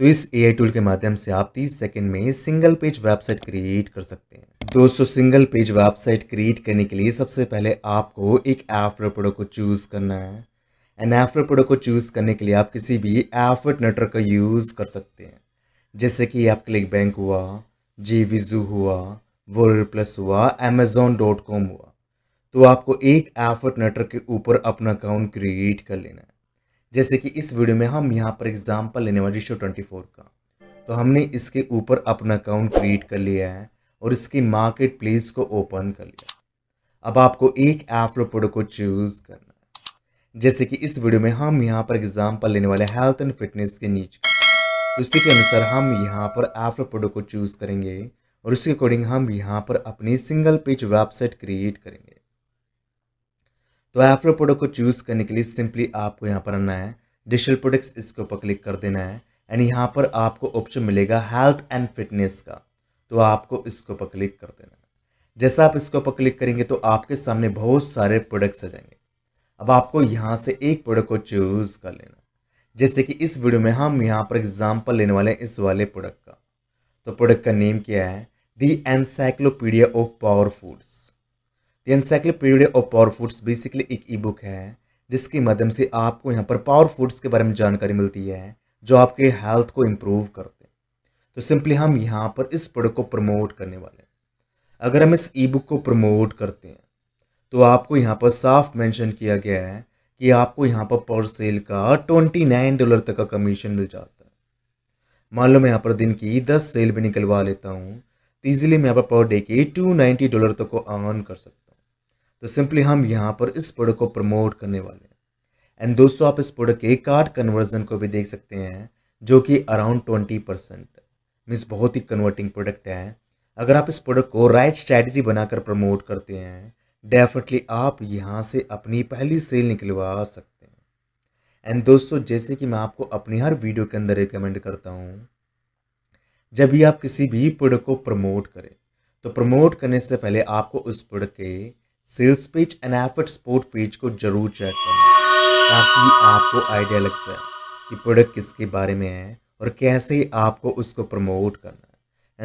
तो इस a tool के माध्यम से आप 30 सेकंड में सिंगल पेज वेबसाइट क्रिएट कर सकते हैं दोस्तों सिंगल पेज वेबसाइट क्रिएट करने के लिए सबसे पहले आपको एक एफ्रो प्रोडक्ट को चूज़ करना है एंड एफ्रो प्रोडक्ट को चूज़ करने के लिए आप किसी भी एफर्ट नेटवर्क का यूज़ कर सकते हैं जैसे कि आप क्लिक बैंक हुआ जी विजू हुआ वर्ल्ड प्लस हुआ अमेजोन डॉट कॉम हुआ तो आपको एक एफर्ट नेटवर्क के ऊपर अपना अकाउंट क्रिएट कर लेना है जैसे कि इस वीडियो में हम यहाँ पर एग्जाम्पल लेने वाले रिशो ट्वेंटी फोर का तो हमने इसके ऊपर अपना अकाउंट क्रिएट कर लिया है और इसकी मार्केट प्लेस को ओपन कर लिया अब आपको एक एफ्रो प्रोडक्ट को चूज़ करना है जैसे कि इस वीडियो में हम यहाँ पर एग्जाम्पल लेने वाले हेल्थ एंड फिटनेस के नीचे तो उसी के अनुसार हम यहाँ पर एफ्रो प्रोडक्ट को चूज़ करेंगे और उसके अकॉर्डिंग हम यहाँ पर अपनी सिंगल पेज वेबसाइट क्रिएट करेंगे तो एफ्रो प्रोडक्ट को चूज़ करने के लिए सिंपली आपको यहाँ पर आना है डिजिटल प्रोडक्ट्स इसके ऊपर क्लिक कर देना है एंड यहाँ पर आपको ऑप्शन मिलेगा हेल्थ एंड फिटनेस का तो आपको इसके ऊपर क्लिक कर देना है जैसा आप इसके ऊपर क्लिक करेंगे तो आपके सामने बहुत सारे प्रोडक्ट्स आ जाएंगे अब आपको यहाँ से एक प्रोडक्ट को चूज़ कर लेना जैसे कि इस वीडियो में हम यहाँ पर एग्जाम्पल लेने वाले हैं इस वाले प्रोडक्ट का तो प्रोडक्ट का नेम क्या है the encyclopedia of power foods the encyclopedia of power foods basically एक ई बुक है जिसके माध्यम से आपको यहाँ पर पावर फूड्स के बारे में जानकारी मिलती है जो आपके हेल्थ को इम्प्रूव करते हैं तो सिंपली हम यहाँ पर इस प्रोडक्ट को प्रमोट करने वाले हैं अगर हम इस ई बुक को प्रमोट करते हैं तो आपको यहाँ पर साफ मेंशन किया गया है कि आपको यहाँ पर पर सेल का ट्वेंटी नाइन डॉलर तक का कमीशन मिल जाता है मान लो मैं यहाँ पर दिन की दस सेल भी निकलवा लेता हूँ तो इजीली मैं यहाँ पर पर डे के टू नाइन्टी डॉलर तक को अर्न कर सकता हूँ तो सिंपली हम यहाँ पर इस प्रोडक्ट को प्रमोट करने वाले हैं एंड दोस्तों आप इस प्रोडक्ट के कार्ड कन्वर्जन को भी देख सकते हैं जो कि अराउंड ट्वेंटी परसेंट मीन्स बहुत ही कन्वर्टिंग प्रोडक्ट है अगर आप इस प्रोडक्ट को राइट स्ट्रैटेजी बनाकर प्रमोट करते हैं डेफिनेटली आप यहाँ से अपनी पहली सेल निकलवा सकते हैं एंड दोस्तों जैसे कि मैं आपको अपनी हर वीडियो के अंदर रिकमेंड करता हूँ जब भी आप किसी भी प्रोडक्ट को प्रमोट करें तो प्रमोट करने से पहले आपको उस प्रोडक्ट के सेल्स पेज एंड एफर्ट सपोर्ट पेज को जरूर चेक करें ताकि आपको आइडिया लग जाए कि प्रोडक्ट किसके बारे में है और कैसे आपको उसको प्रमोट करना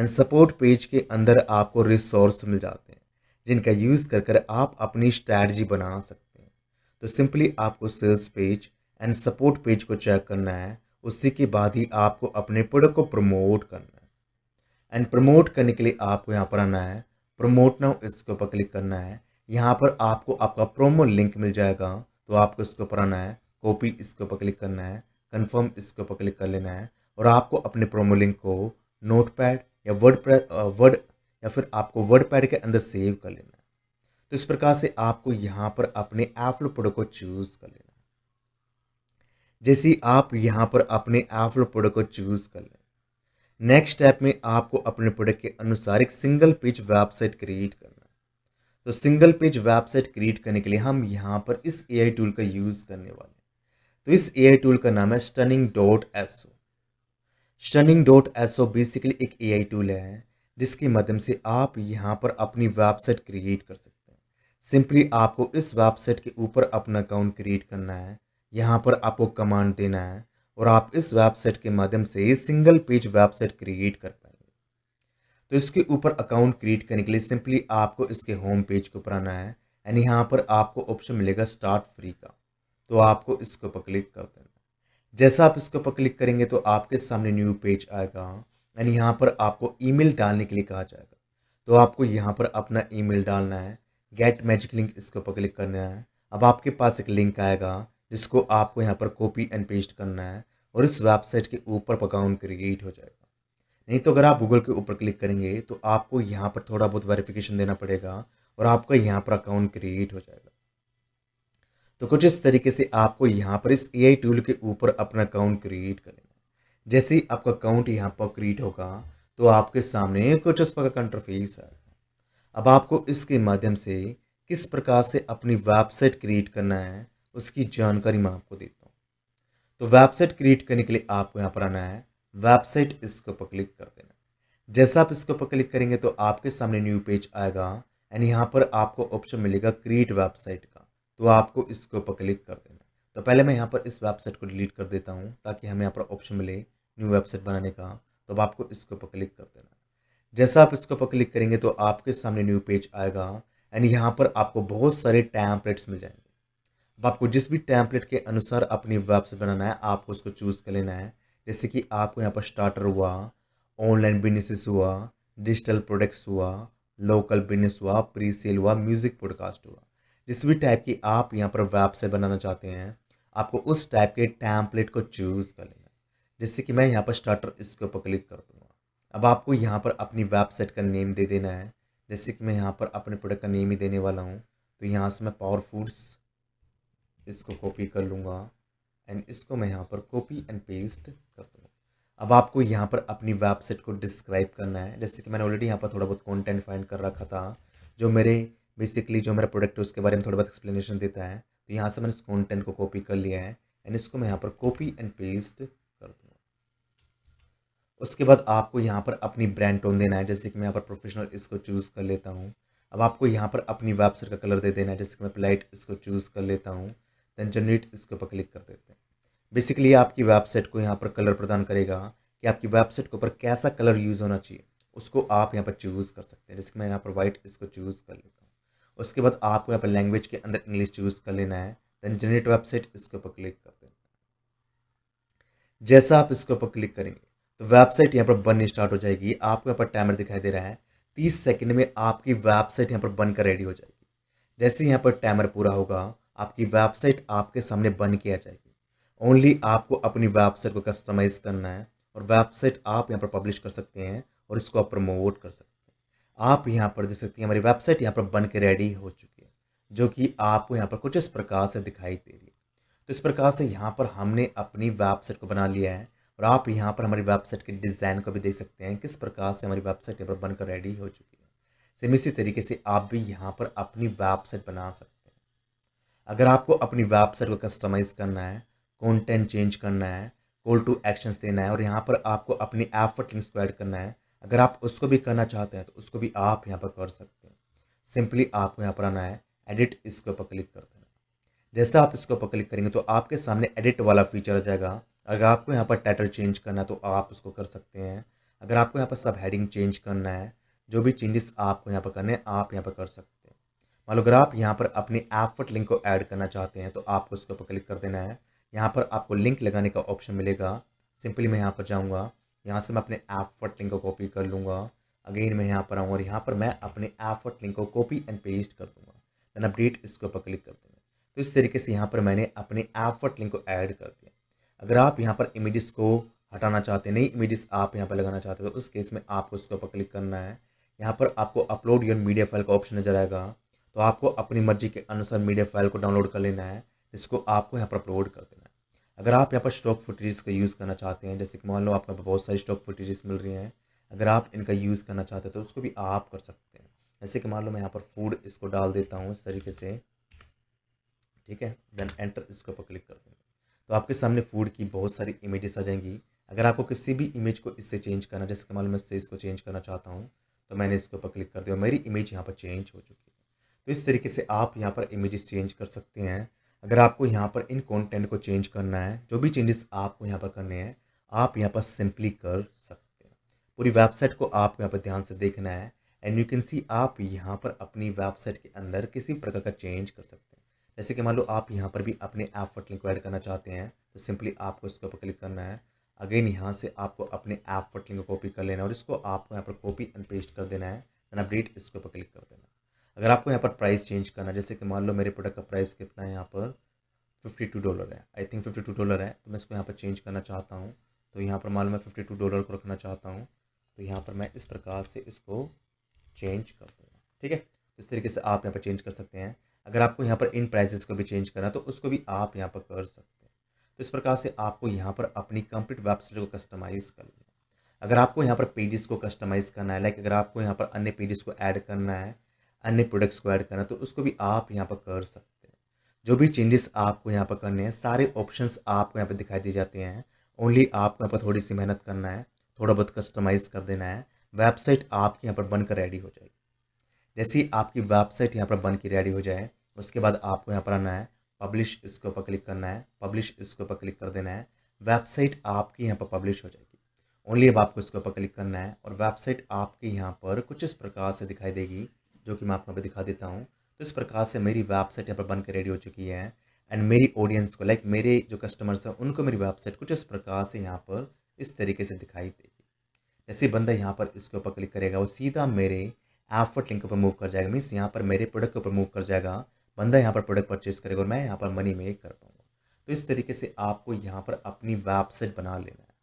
है एंड सपोर्ट पेज के अंदर आपको रिसोर्स मिल जाते हैं जिनका यूज़ कर कर आप अपनी स्ट्रैटी बना सकते हैं तो सिंपली आपको sales page and support page को चेक करना है उसी के बाद ही आपको अपने प्रोडक्ट को प्रमोट करना है एंड प्रमोट करने के लिए आपको यहाँ पर आना है प्रमोट नाउ इसके ऊपर क्लिक करना है यहाँ पर आपको आपका प्रोमो लिंक मिल जाएगा तो आपको इसके ऊपर आना है कॉपी इसके ऊपर क्लिक करना है कंफर्म इसके ऊपर क्लिक कर लेना है और आपको अपने प्रोमो लिंक को नोटपैड या वर्ड वर्ड या फिर आपको वर्ड पैड के अंदर सेव कर लेना है तो इस प्रकार से आपको यहाँ पर अपने एफल प्रोडक्ट को चूज़ कर लेना है जैसे आप यहाँ पर अपने एफलो प्रोडक्ट को चूज़ कर लें नेक्स्ट स्टेप में आपको अपने प्रोडक्ट के अनुसार एक सिंगल पेज वेबसाइट क्रिएट करना तो सिंगल पेज वेबसाइट क्रिएट करने के लिए हम यहाँ पर इस ए टूल का यूज़ करने वाले हैं तो इस ए टूल का नाम है stunning dot S O stunning dot S O basically एक ए टूल है जिसके माध्यम से आप यहाँ पर अपनी वेबसाइट क्रिएट कर सकते हैं सिंपली आपको इस वेबसाइट के ऊपर अपना अकाउंट क्रिएट करना है यहाँ पर आपको कमांड देना है और आप इस वेबसाइट के माध्यम से सिंगल पेज वेबसाइट क्रिएट कर पाए तो इसके ऊपर अकाउंट क्रिएट करने के लिए सिंपली आपको इसके होम पेज के ऊपर आना है एंड यहाँ पर आपको ऑप्शन मिलेगा स्टार्ट फ्री का तो आपको इसके ऊपर क्लिक कर देना जैसा आप इसके ऊपर क्लिक करेंगे तो आपके सामने न्यू पेज आएगा एंड यहाँ पर आपको ईमेल डालने के लिए कहा जाएगा तो आपको यहाँ पर अपना ईमेल डालना है गेट मैजिक लिंक इसके ऊपर क्लिक करना है अब आपके पास एक लिंक आएगा जिसको आपको यहाँ पर कॉपी एंड पेस्ट करना है और इस वेबसाइट के ऊपर अकाउंट क्रिएट हो जाएगा नहीं तो अगर आप गूगल के ऊपर क्लिक करेंगे तो आपको यहाँ पर थोड़ा बहुत वेरिफिकेशन देना पड़ेगा और आपका यहाँ पर अकाउंट क्रिएट हो जाएगा तो कुछ इस तरीके से आपको यहाँ पर इस ए टूल के ऊपर अपना अकाउंट क्रिएट करना है जैसे ही आपका अकाउंट यहाँ पर क्रिएट होगा तो आपके सामने कुछ उस प्रकार का इंटरफेस आएगा अब आपको इसके माध्यम से किस प्रकार से अपनी वेबसाइट क्रिएट करना है उसकी जानकारी मैं आपको देता हूँ तो वेबसाइट क्रिएट करने के लिए आपको यहाँ पर आना है वेबसाइट इसके ऊपर क्लिक कर देना जैसा आप इसके ऊपर क्लिक करेंगे तो आपके सामने न्यू पेज आएगा एंड यहाँ पर आपको ऑप्शन मिलेगा क्रिएट वेबसाइट का तो आपको इसके ऊपर क्लिक कर देना तो पहले मैं यहाँ पर इस वेबसाइट को डिलीट कर देता हूँ ताकि हमें यहाँ पर ऑप्शन मिले न्यू वेबसाइट बनाने का तो अब आपको इसके ऊपर क्लिक कर देना जैसा आप इसके ऊपर क्लिक करेंगे तो आपके सामने न्यू पेज आएगा एंड यहाँ पर आपको बहुत सारे टैम्पलेट्स मिल जाएंगे अब आपको जिस भी टैंपलेट के अनुसार अपनी वेबसाइट बनाना है आपको उसको चूज़ कर लेना है जैसे कि आपको यहाँ पर स्टार्टर हुआ ऑनलाइन बिजनेसेस हुआ डिजिटल प्रोडक्ट्स हुआ लोकल बिजनेस हुआ प्री सेल हुआ म्यूज़िक पॉडकास्ट हुआ जिस भी टाइप की आप यहाँ पर वेबसाइट बनाना चाहते हैं आपको उस टाइप के टैम्पलेट को चूज़ कर लेना जैसे कि मैं यहाँ पर स्टार्टर इसके ऊपर क्लिक कर दूँगा अब आपको यहाँ पर अपनी वेबसाइट का नेम दे देना है जैसे कि मैं यहाँ पर अपने प्रोडक्ट का नेम ही देने वाला हूँ तो यहाँ से मैं पावर फूड्स इसको कॉपी कर लूँगा एंड इसको मैं यहाँ पर कॉपी एंड पेस्ट कर दूँगा अब आपको यहाँ पर अपनी वेबसाइट को डिस्क्राइब करना है जैसे कि मैंने ऑलरेडी यहाँ पर थोड़ा बहुत कंटेंट फाइंड कर रखा था जो मेरे बेसिकली जो मेरा प्रोडक्ट है उसके बारे में थोड़ा बहुत एक्सप्लेनेशन देता है तो यहाँ से मैंने इस कॉन्टेंट को कॉपी कर लिया है एंड इसको मैं यहाँ पर कॉपी एंड पेस्ट कर दूँगा उसके बाद आपको यहाँ पर अपनी ब्रांड टोन देना है जैसे कि मैं यहाँ पर प्रोफेशनल इसको चूज़ कर लेता हूँ अब आपको यहाँ पर अपनी वेबसाइट का कलर दे देना है जैसे कि मैं प्लाइट इसको चूज़ कर लेता हूँ देन जनरेट इसके ऊपर क्लिक कर देते हैं बेसिकली आपकी वेबसाइट को यहाँ पर कलर प्रदान करेगा कि आपकी वेबसाइट के ऊपर कैसा कलर यूज़ होना चाहिए उसको आप यहाँ पर चूज़ कर सकते हैं जैसे मैं यहाँ पर वाइट इसको चूज़ कर लेता हूँ उसके बाद आपको यहाँ पर लैंग्वेज के अंदर इंग्लिश चूज़ कर लेना है देन जनरेट वेबसाइट इसके ऊपर क्लिक कर देते हैं जैसा आप इसके ऊपर क्लिक करेंगे तो वेबसाइट यहाँ पर बननी स्टार्ट हो जाएगी आपको यहाँ पर टाइमर दिखाई दे रहा है तीस सेकेंड में आपकी वेबसाइट यहाँ पर बनकर रेडी हो जाएगी जैसे यहाँ पर टाइमर पूरा होगा आपकी वेबसाइट आपके सामने बन किया जाएगी ओनली आपको अपनी वेबसाइट को कस्टमाइज़ करना है और वेबसाइट आप यहाँ पर पब्लिश कर सकते हैं और इसको आप प्रमोट कर सकते हैं आप यहाँ पर देख सकते हैं हमारी वेबसाइट यहाँ पर बन के रेडी हो चुकी है जो कि आपको यहाँ पर कुछ इस प्रकार से दिखाई दे रही है तो इस प्रकार से यहाँ पर हमने अपनी वेबसाइट को बना लिया है और आप यहाँ पर हमारी वेबसाइट के डिज़ाइन को भी देख सकते हैं किस प्रकार से हमारी वेबसाइट यहाँ पर बनकर रेडी हो चुकी है सेम इसी तरीके से आप भी यहाँ पर अपनी वेबसाइट बना सकते हैं अगर आपको अपनी वेबसाइट को कस्टमाइज़ करना है कंटेंट चेंज करना है कॉल टू एक्शन देना है और यहाँ पर आपको अपनी एफर्ट लिंक्स को ऐड करना है अगर आप उसको भी करना चाहते हैं तो उसको भी आप यहाँ पर कर सकते हैं सिंपली आपको यहाँ पर आना है एडिट इसके ऊपर क्लिक कर देना जैसे आप इसके ऊपर क्लिक करेंगे तो आपके सामने एडिट वाला फीचर आ जाएगा अगर आपको यहाँ पर टाइटल चेंज करना है तो आप उसको कर सकते हैं अगर आपको यहाँ पर सब हेडिंग चेंज करना है जो भी चेंजेस आपको यहाँ पर करने हैं आप यहाँ पर कर सकते हैं मान लो अगर आप यहाँ पर अपनी एफर्ट लिंक को ऐड करना चाहते हैं तो आपको उसके ऊपर क्लिक कर देना है यहाँ पर आपको लिंक लगाने का ऑप्शन मिलेगा सिंपली मैं यहाँ पर जाऊँगा यहाँ से मैं अपने एफर्ट लिंक को कॉपी कर लूँगा अगेन मैं यहाँ पर आऊँगा और यहाँ पर मैं अपने एफर्ट लिंक को कॉपी एंड पेस्ट कर दूँगा दैन अपडेट इसके ऊपर क्लिक कर दूँगा तो इस तरीके से यहाँ पर मैंने अपने एफर्ट लिंक को ऐड कर दिया अगर आप यहाँ पर इमेजेस को हटाना चाहते हैं नई इमेजेस आप यहाँ पर लगाना चाहते हैं तो उस केस में आपको उसके ऊपर क्लिक करना है यहाँ पर आपको अपलोड योर मीडिया फाइल का ऑप्शन नजर आएगा तो आपको अपनी मर्जी के अनुसार मीडिया फाइल को डाउनलोड कर लेना है जिसको आपको यहाँ पर अपलोड कर देना है अगर आप यहाँ पर स्टॉक फुटेज का यूज़ करना चाहते हैं जैसे कि मान लो आपको बहुत सारी स्टॉक फुटेज मिल रही हैं अगर आप इनका यूज़ करना चाहते हैं तो उसको भी आप कर सकते हैं जैसे कि मान लो मैं यहाँ पर फूड इसको डाल देता हूँ इस तरीके से ठीक है देन एंटर इसके ऊपर क्लिक कर देंगे तो आपके सामने फूड की बहुत सारी इमेजेस आ जाएंगी अगर आपको किसी भी इमेज को इससे चेंज करना जैसे कि मान लो मैं इससे इसको चेंज करना चाहता हूँ तो मैंने इसके ऊपर क्लिक कर दिया मेरी इमेज यहाँ पर चेंज हो चुकी है तो इस तरीके से आप यहाँ पर इमेजेस चेंज कर सकते हैं अगर आपको यहाँ पर इन कंटेंट को चेंज करना है जो भी चेंजेस आपको यहाँ पर करने हैं आप यहाँ पर सिंपली कर सकते हैं पूरी वेबसाइट को आपको यहाँ पर ध्यान से देखना है एंड यू कैन सी आप यहाँ पर अपनी वेबसाइट के अंदर किसी भी प्रकार का चेंज कर सकते हैं जैसे कि मान लो आप यहाँ पर भी अपने ऐप फट लिंक को ऐड करना चाहते हैं तो सिंपली आपको इसके ऊपर क्लिक करना है अगेन यहाँ से आपको अपने ऐप फट लिंक को कॉपी कर लेना है और इसको आपको यहाँ पर कॉपी एंड पेस्ट कर देना है देन अपडेट इसके ऊपर क्लिक कर देना है अगर आपको यहाँ पर प्राइस चेंज करना है जैसे कि मान लो मेरे प्रोडक्ट का प्राइस कितना है यहाँ पर फिफ्टी टू डॉलर है I think fifty two dollar है तो मैं इसको यहाँ पर चेंज करना चाहता हूँ तो यहाँ पर मान लो मैं फिफ्टी टू डॉलर को रखना चाहता हूँ तो यहाँ पर मैं इस प्रकार से इसको चेंज कर दूँगा ठीक है तो इस तरीके से आप यहाँ पर चेंज कर सकते हैं अगर आपको यहाँ पर इन प्राइसेस को भी चेंज करना तो उसको भी आप यहाँ पर कर सकते हैं तो इस प्रकार से आपको यहाँ पर अपनी कंप्लीट वेबसाइट को कस्टमाइज़ कर लेना अगर आपको यहाँ पर पेजेस को कस्टमाइज़ करना है लाइक अगर आपको यहाँ पर अन्य पेजेस को ऐड करना है अन्य प्रोडक्ट्स को ऐड करना तो उसको भी आप यहाँ पर कर सकते हैं जो भी चेंजेस आपको यहाँ पर करने हैं सारे ऑप्शंस आपको यहाँ पर दिखाई दिए जाते हैं ओनली आपको यहाँ पर थोड़ी सी मेहनत करना है थोड़ा बहुत कस्टमाइज़ कर देना है वेबसाइट आपके यहाँ पर बनकर रेडी हो जाएगी जैसे ही आपकी वेबसाइट यहाँ पर बन के रेडी हो जाए उसके बाद आपको यहाँ पर आना है पब्लिश इसके ऊपर क्लिक करना है पब्लिश इसके ऊपर क्लिक कर देना है वेबसाइट आपकी यहाँ पर पब्लिश हो जाएगी ओनली अब आपको इसके ऊपर क्लिक करना है और वेबसाइट आपके यहाँ पर कुछ इस प्रकार से दिखाई देगी जो कि मैं आपको अभी दिखा देता हूँ तो इस प्रकार से मेरी वेबसाइट यहाँ पर बनकर रेडी हो चुकी है एंड मेरी ऑडियंस को लाइक मेरे जो कस्टमर्स हैं उनको मेरी वेबसाइट कुछ इस प्रकार से यहाँ पर इस तरीके से दिखाई देगी जैसे बंदा यहाँ पर इसके ऊपर क्लिक करेगा वो सीधा मेरे एफर्ट लिंक पर मूव कर जाएगा मीन्स यहाँ पर मेरे प्रोडक्ट के ऊपर मूव कर जाएगा बंदा यहाँ पर प्रोडक्ट परचेज करेगा और मैं यहाँ पर मनी मेक कर पाऊँगा तो इस तरीके से आपको यहाँ पर अपनी वेबसाइट बना लेना है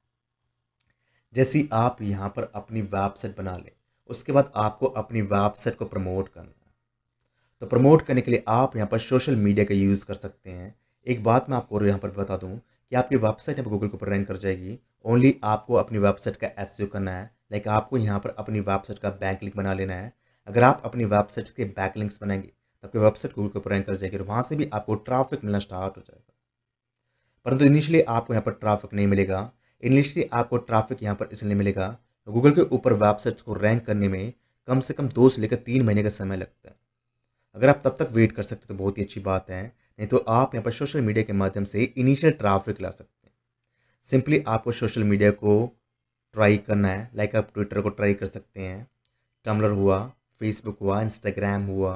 जैसे आप यहाँ पर अपनी वेबसाइट बना लें उसके बाद आपको अपनी वेबसाइट को प्रमोट करना है तो प्रमोट करने के लिए आप यहाँ पर सोशल मीडिया का यूज़ कर सकते हैं एक बात मैं आपको और यहाँ पर बता दूँ कि आपकी वेबसाइट यहाँ पर गूगल के ऊपर रैंक कर जाएगी ओनली आपको अपनी वेबसाइट का एस e करना है लाइक आपको यहाँ पर अपनी वेबसाइट का बैक लिंक बना लेना है अगर आप अपनी वेबसाइट के बैक लिंक्स बनाएंगे तो आपकी वेबसाइट गूगल के ऊपर रैंक कर जाएगी और वहाँ से भी आपको ट्राफिक मिलना स्टार्ट हो जाएगा परंतु इनिशियली आपको यहाँ पर ट्रैफिक नहीं मिलेगा इनिशियली आपको ट्रैफिक यहाँ पर इसलिए मिलेगा गूगल तो के ऊपर वेबसाइट्स को रैंक करने में कम से कम दो से लेकर तीन महीने का समय लगता है अगर आप तब तक वेट कर सकते हो तो बहुत ही अच्छी बात है नहीं तो आप यहाँ पर सोशल मीडिया के माध्यम से इनिशियल ट्राफिक ला सकते हैं सिंपली आपको सोशल मीडिया को ट्राई करना है लाइक आप ट्विटर को ट्राई कर सकते हैं टम्बलर हुआ फेसबुक हुआ इंस्टाग्राम हुआ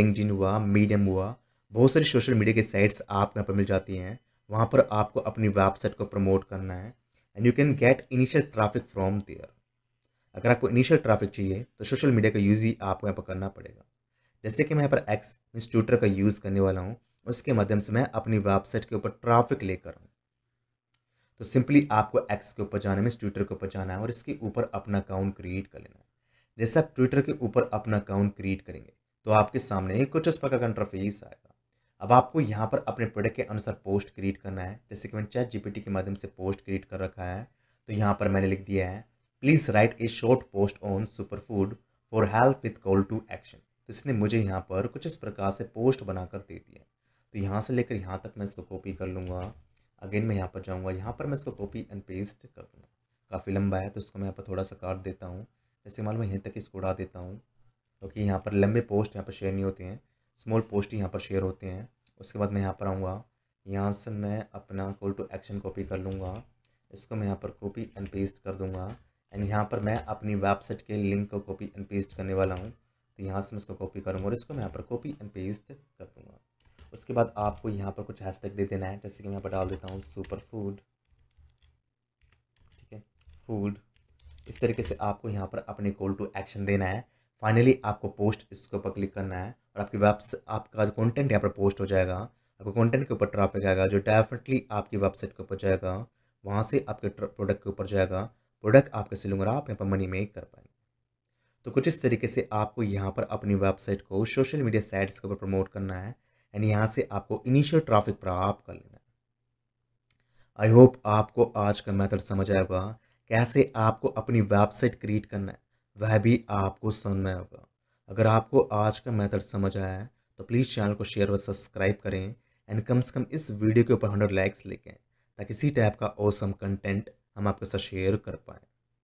लिंकिन हुआ मीडियम हुआ बहुत सारी सोशल मीडिया की साइट्स आपको यहाँ पर मिल जाती हैं वहाँ पर आपको अपनी वेबसाइट को प्रमोट करना है and you can get initial traffic from there अगर आपको इनिशियल ट्रैफिक चाहिए तो सोशल मीडिया का यूज़ ही आपको यहाँ पर करना पड़ेगा जैसे कि मैं यहाँ पर एक्स मीन्स ट्विटर का यूज़ करने वाला हूँ उसके माध्यम से मैं अपनी वेबसाइट के ऊपर ट्रैफिक लेकर आऊँ तो सिंपली आपको एक्स के ऊपर जाना है मीन्स ट्विटर के ऊपर जाना है और इसके ऊपर अपना अकाउंट क्रिएट कर लेना है जैसे आप ट्विटर के ऊपर अपना अकाउंट क्रिएट करेंगे तो आपके सामने कुछ उस प्रकार का इंटरफेस आएगा अब आपको यहाँ पर अपने प्रोडक्ट के अनुसार पोस्ट क्रिएट करना है जैसे कि मैंने चैट जीपीटी के माध्यम से पोस्ट क्रिएट कर रखा है तो यहाँ पर मैंने लिख दिया है please write a short post on super food for help with call to action तो इसने मुझे यहाँ पर कुछ इस प्रकार से पोस्ट बनाकर दे दिया तो यहाँ से लेकर यहाँ तक मैं इसको कॉपी कर लूँगा अगेन मैं यहाँ पर जाऊँगा यहाँ पर मैं इसको कॉपी एंड पेस्ट कर दूँगा काफ़ी लंबा है तो इसको मैं यहाँ पर थोड़ा सा काट देता हूँ जैसे मान लो यहीं तक इसको उड़ा देता हूँ क्योंकि तो यहाँ पर लंबे पोस्ट यहाँ पर शेयर नहीं होते हैं स्मॉल पोस्ट ही यहाँ पर शेयर होते हैं उसके बाद मैं यहाँ पर आऊँगा यहाँ से मैं अपना कॉल टू एक्शन कॉपी कर लूँगा इसको मैं यहाँ पर कॉपी एंड पेस्ट कर दूँगा एंड यहाँ पर मैं अपनी वेबसाइट के लिंक को कॉपी एंड पेस्ट करने वाला हूँ तो यहाँ से मैं इसको कॉपी करूँगा और इसको मैं यहाँ पर कॉपी एंड पेस्ट कर दूँगा उसके बाद आपको यहाँ पर कुछ हैशटैग दे देना है जैसे कि मैं यहाँ पर डाल देता हूँ सुपर फूड ठीक है फूड इस तरीके से आपको यहाँ पर अपने कॉल टू एक्शन देना है फाइनली आपको पोस्ट इसके ऊपर क्लिक करना है और आपकी वेबसाइट आपका जो कॉन्टेंट यहाँ पर पोस्ट हो जाएगा आपको कॉन्टेंट के ऊपर ट्रैफिक आएगा जो डेफिनेटली आपकी वेबसाइट के ऊपर जाएगा वहाँ से आपके प्रोडक्ट के ऊपर जाएगा प्रोडक्ट आपके से लूँगा आप यहाँ पर मनी मेक कर पाएंगे तो कुछ इस तरीके से आपको यहाँ पर अपनी वेबसाइट को सोशल मीडिया साइट्स के ऊपर प्रमोट करना है एंड यहाँ से आपको इनिशियल ट्रैफिक प्राप्त कर लेना है आई होप आपको आज का मेथड समझ आया होगा कैसे आपको अपनी वेबसाइट क्रिएट करना है वह भी आपको समझ में होगा अगर आपको आज का मेथड समझ आया है तो प्लीज़ चैनल को शेयर व सब्सक्राइब करें एंड कम से कम इस वीडियो के ऊपर हंड्रेड लाइक्स लिखें ताकि इसी टाइप का औसम कंटेंट हम आपके साथ शेयर कर पाएँ